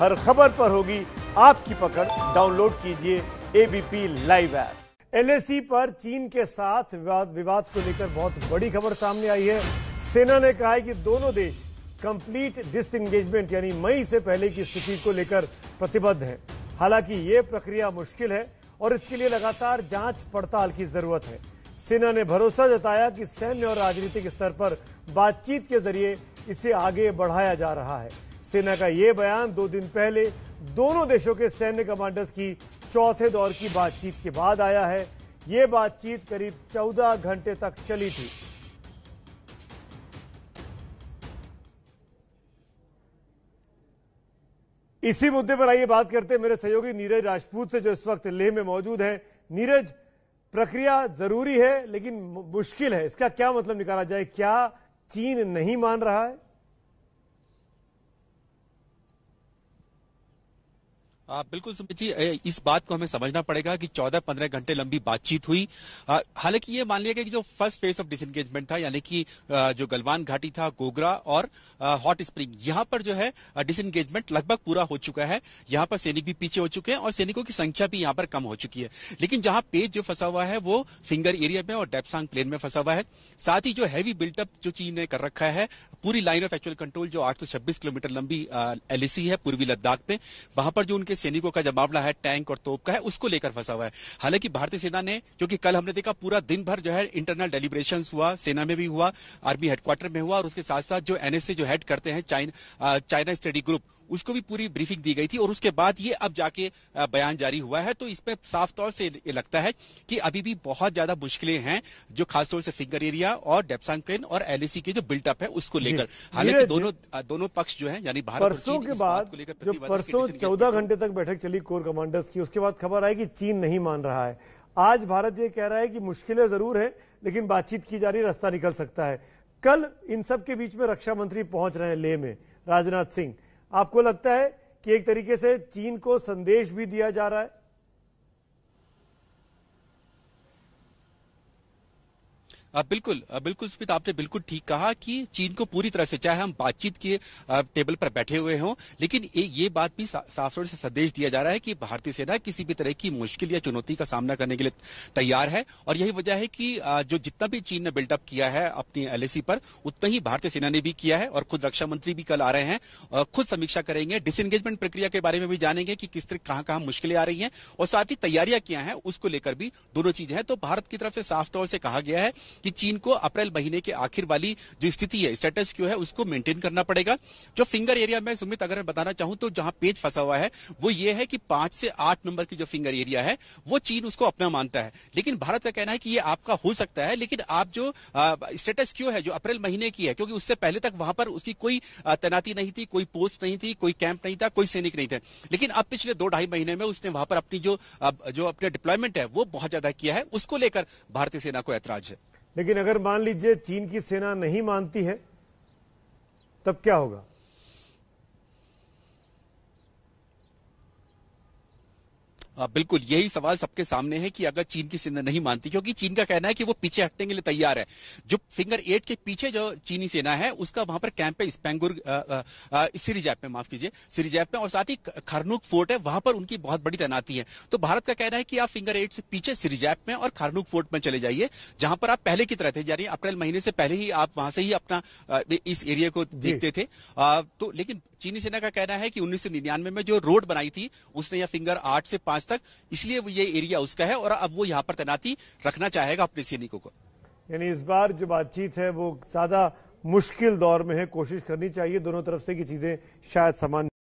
हर खबर पर होगी आपकी पकड़ डाउनलोड कीजिए एबीपी लाइव ऐप एलएसी पर चीन के साथ विवाद विवाद को लेकर बहुत बड़ी खबर सामने आई है सेना ने कहा है कि दोनों देश कंप्लीट डिसएंगेजमेंट यानी मई से पहले की स्थिति को लेकर प्रतिबद्ध हैं। हालांकि ये प्रक्रिया मुश्किल है और इसके लिए लगातार जांच पड़ताल की जरूरत है सेना ने भरोसा जताया कि सैन्य और राजनीतिक स्तर पर बातचीत के जरिए इसे आगे बढ़ाया जा रहा है सेना का यह बयान दो दिन पहले दोनों देशों के सैन्य कमांडर्स की चौथे दौर की बातचीत के बाद आया है ये बातचीत करीब 14 घंटे तक चली थी इसी मुद्दे पर आइए बात करते हैं मेरे सहयोगी नीरज राजपूत से जो इस वक्त लेह में मौजूद है नीरज प्रक्रिया जरूरी है लेकिन मुश्किल है इसका क्या मतलब निकाला जाए क्या चीन नहीं मान रहा है आ, बिल्कुल सुमित जी इस बात को हमें समझना पड़ेगा कि 14-15 घंटे लंबी बातचीत हुई हालांकि ये मान लिया गया कि जो फर्स्ट फेज ऑफ डिसंगेजमेंट था यानी कि जो गलवान घाटी था गोगरा और हॉट स्प्रिंग यहां पर जो है डिसंगेजमेंट लगभग पूरा हो चुका है यहाँ पर सैनिक भी पीछे हो चुके हैं और सैनिकों की संख्या भी यहाँ पर कम हो चुकी है लेकिन जहां पेज जो फंसा हुआ है वो फिंगर एरिया में और डेपसांग प्लेन में फंसा हुआ है साथ ही जो हैवी बिल्टअप जो चीन ने कर रखा है पूरी लाइन ऑफ एक्चुअल कंट्रोल जो आठ किलोमीटर लंबी एलएसी है पूर्वी लद्दाख में वहां पर जो उनके के सैनिकों का जो मामला है टैंक और तोप का है उसको लेकर फंसा हुआ है हालांकि भारतीय सेना ने क्योंकि कल हमने देखा पूरा दिन भर जो है इंटरनल डेलीब्रेशन हुआ सेना में भी हुआ आर्मी हेडक्वार्टर में हुआ और उसके साथ साथ जो एनएसए जो हेड करते हैं चाइना स्टडी ग्रुप उसको भी पूरी ब्रीफिंग दी गई थी और उसके बाद ये अब जाके बयान जारी हुआ है तो इसमें साफ तौर से ये लगता है कि अभी भी बहुत ज्यादा मुश्किलें हैं जो खासतौर से फिंगर एरिया और डेपसांग प्लेन और एलएसी की जो बिल्टअप है उसको लेकर हालांकि दोनों दोनों पक्ष जो है यानी भारत परसों के बाद लेकर परसों चौदह घंटे तक बैठक चली कोर कमांडर्स की उसके बाद खबर आई कि चीन नहीं मान रहा है आज भारत ये कह रहा है कि मुश्किलें जरूर है लेकिन बातचीत की जा रही रास्ता निकल सकता है कल इन सब के बीच में रक्षा मंत्री पहुंच रहे हैं ले में राजनाथ सिंह आपको लगता है कि एक तरीके से चीन को संदेश भी दिया जा रहा है बिल्कुल बिल्कुल सुमित आपने बिल्कुल ठीक कहा कि चीन को पूरी तरह से चाहे हम बातचीत के टेबल पर बैठे हुए हों लेकिन ये बात भी सा, साफ तौर से संदेश दिया जा रहा है कि भारतीय सेना किसी भी तरह की मुश्किल या चुनौती का सामना करने के लिए तैयार है और यही वजह है कि जो जितना भी चीन ने बिल्डअप किया है अपनी एलएसी पर उतना ही भारतीय सेना ने भी किया है और खुद रक्षा मंत्री भी कल आ रहे हैं खुद समीक्षा करेंगे डिसएंगेजमेंट प्रक्रिया के बारे में भी जानेंगे कि किस तरह कहां कहां मुश्किलें आ रही हैं और साथ ही तैयारियां क्या हैं उसको लेकर भी दोनों चीजें हैं तो भारत की तरफ से साफ तौर से कहा गया है कि चीन को अप्रैल महीने के आखिर वाली जो स्थिति है स्टेटस क्यों है उसको मेंटेन करना पड़ेगा जो फिंगर एरिया में सुमित अगर मैं बताना चाहूं तो जहां पेज फंसा हुआ है वो ये है कि पांच से आठ नंबर की जो फिंगर एरिया है वो चीन उसको अपना मानता है लेकिन भारत का कहना है कि ये आपका हो सकता है लेकिन आप जो स्टेटस क्यों है जो अप्रैल महीने की है क्योंकि उससे पहले तक वहां पर उसकी कोई तैनाती नहीं थी कोई पोस्ट नहीं थी कोई कैंप नहीं था कोई सैनिक नहीं थे लेकिन अब पिछले दो ढाई महीने में उसने वहां पर अपनी जो जो अपना डिप्लॉयमेंट है वो बहुत ज्यादा किया है उसको लेकर भारतीय सेना को ऐतराज है लेकिन अगर मान लीजिए चीन की सेना नहीं मानती है तब क्या होगा हाँ, बिल्कुल यही सवाल सबके सामने है कि अगर चीन की सेना नहीं मानती क्योंकि चीन का कहना है कि वो पीछे हटने के लिए तैयार है जो फिंगर एट के पीछे जो चीनी सेना है उसका वहां पर कैंप है स्पेंगुर सिरिजैप में माफ कीजिए सिरिजैप में और साथ ही खारनूक फोर्ट है वहां पर उनकी बहुत बड़ी तैनाती है तो भारत का कहना है कि आप फिंगर एट से पीछे सिरिजैप में और खारनूक फोर्ट में चले जाइए जहां पर आप पहले की तरह थे यानी अप्रैल महीने से पहले ही आप वहां से ही अपना इस एरिया को देखते थे तो लेकिन चीनी सेना का कहना है कि उन्नीस में जो रोड बनाई थी उसने यह फिंगर आठ से पांच आज तक इसलिए वो ये एरिया उसका है और अब वो यहाँ पर तैनाती रखना चाहेगा अपने सैनिकों को यानी इस बार जो बातचीत है वो ज्यादा मुश्किल दौर में है कोशिश करनी चाहिए दोनों तरफ से की चीजें शायद समान